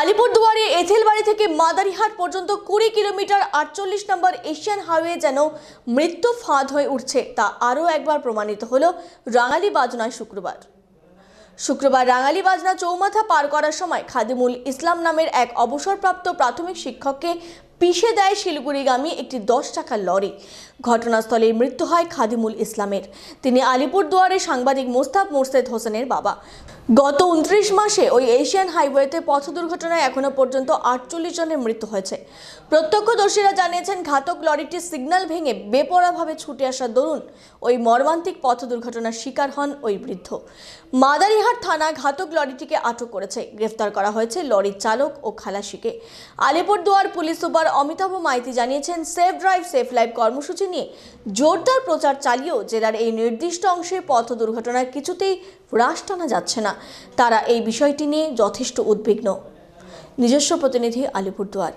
আলিপুরদুয়ারে বাড়ি থেকে মাদারিহাট পর্যন্ত কুড়ি কিলোমিটার আটচল্লিশ নম্বর এশিয়ান হাইওয়ে যেন মৃত্যু ফাঁদ হয়ে উঠছে তা আরও একবার প্রমাণিত হল রাঙালি বাজনায় শুক্রবার শুক্রবার রাঙালি বাজনা চৌমাথা পার করার সময় খাদিমুল ইসলাম নামের এক অবসরপ্রাপ্ত প্রাথমিক শিক্ষককে পিষে দেয় শিলিগুড়িগামী একটি দশ টাকার লরি ঘটনাস্থলে মৃত্যু হয় খাদিমুল ইসলামের তিনি আলিপুরদুয়ারে সাংবাদিক মোস্তাব মোর্শেদ হোসেনের বাবা গত উনত্রিশ মাসে ওই এশিয়ান হাইওয়েতে পথ দুর্ঘটনায় এখনও পর্যন্ত আটচল্লিশ জনের মৃত্যু হয়েছে প্রত্যক্ষদর্শীরা জানিয়েছেন ঘাতক লরিটির সিগন্যাল ভেঙে বেপরাভাবে ছুটে আসার দরুন ওই মর্মান্তিক পথ দুর্ঘটনার শিকার হন ওই বৃদ্ধ মাদারিহাট থানা ঘাতক লরিটিকে আটক করেছে গ্রেফতার করা হয়েছে লরির চালক ও খালাসিকে আলিপুরদুয়ার পুলিশ সুপার অমিতাভ মাইতি জানিয়েছেন সেফ ড্রাইভ সেফ লাইফ কর্মসূচি নিয়ে জোরদার প্রচার চালিয়েও জেলার এই নির্দিষ্ট অংশে পথ দুর্ঘটনার কিছুতেই হ্রাস টানা যাচ্ছে না তারা এই বিষয়টি নিয়ে যথেষ্ট উদ্বিগ্ন নিজস্ব প্রতিনিধি আলিপুরদুয়ার